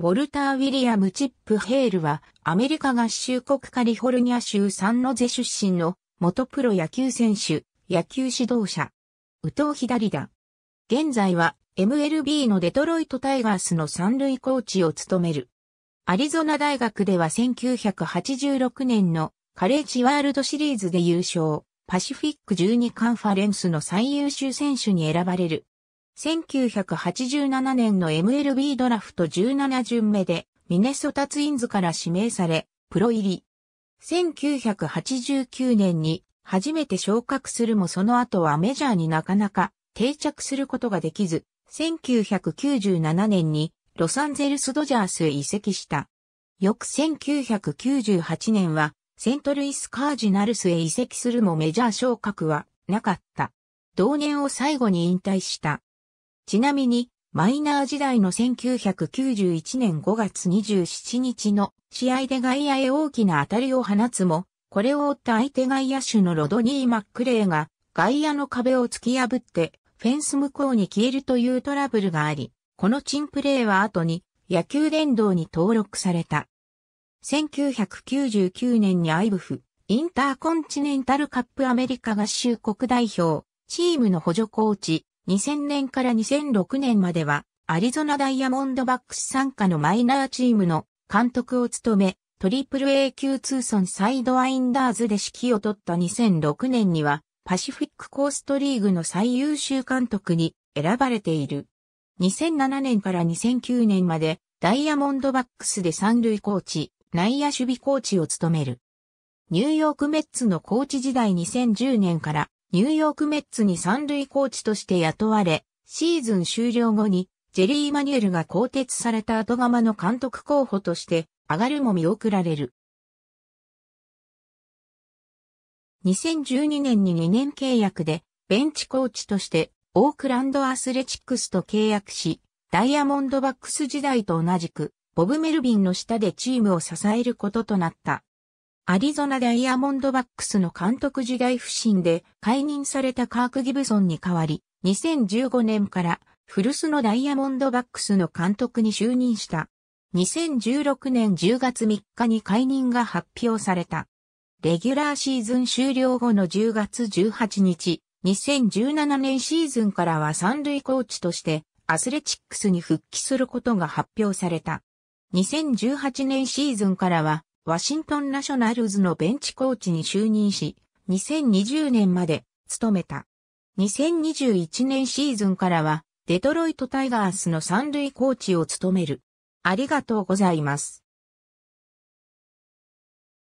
ウォルター・ウィリアム・チップ・ヘールは、アメリカ合衆国カリフォルニア州サンノゼ出身の、元プロ野球選手、野球指導者。宇藤左だ。現在は、MLB のデトロイト・タイガースの三塁コーチを務める。アリゾナ大学では1986年のカレッジワールドシリーズで優勝、パシフィック12カンファレンスの最優秀選手に選ばれる1987年の MLB ドラフト17巡目でミネソタツインズから指名され、プロ入り。1989年に初めて昇格するもその後はメジャーになかなか定着することができず、1997年にロサンゼルスドジャースへ移籍した。翌1998年はセントルイスカージナルスへ移籍するもメジャー昇格はなかった。同年を最後に引退した。ちなみに、マイナー時代の1991年5月27日の試合で外野へ大きな当たりを放つも、これを追った相手外野手のロドニー・マックレーが外野の壁を突き破ってフェンス向こうに消えるというトラブルがあり、このチンプレーは後に野球連動に登録された。1999年にアイブフ、インターコンチネンタルカップアメリカ合衆国代表チームの補助コーチ2000年から2006年までは、アリゾナダイヤモンドバックス参加のマイナーチームの監督を務め、トリプル A 級通算サイドワインダーズで指揮を取った2006年には、パシフィックコーストリーグの最優秀監督に選ばれている。2007年から2009年まで、ダイヤモンドバックスで三塁コーチ、内野守備コーチを務める。ニューヨークメッツのコーチ時代2010年からニューヨークメッツに三塁コーチとして雇われ、シーズン終了後にジェリー・マニュエルが更迭された後釜の監督候補として上がるも見送られる。2012年に2年契約でベンチコーチとしてオークランドアスレチックスと契約し、ダイヤモンドバックス時代と同じくボブ・メルビンの下でチームを支えることとなった。アリゾナダイヤモンドバックスの監督時代不振で解任されたカーク・ギブソンに代わり、2015年から古巣のダイヤモンドバックスの監督に就任した。2016年10月3日に解任が発表された。レギュラーシーズン終了後の10月18日、2017年シーズンからは三塁コーチとしてアスレチックスに復帰することが発表された。2018年シーズンからはワシントンナショナルズのベンチコーチに就任し、2020年まで務めた。2021年シーズンからは、デトロイトタイガースの三塁コーチを務める。ありがとうございます。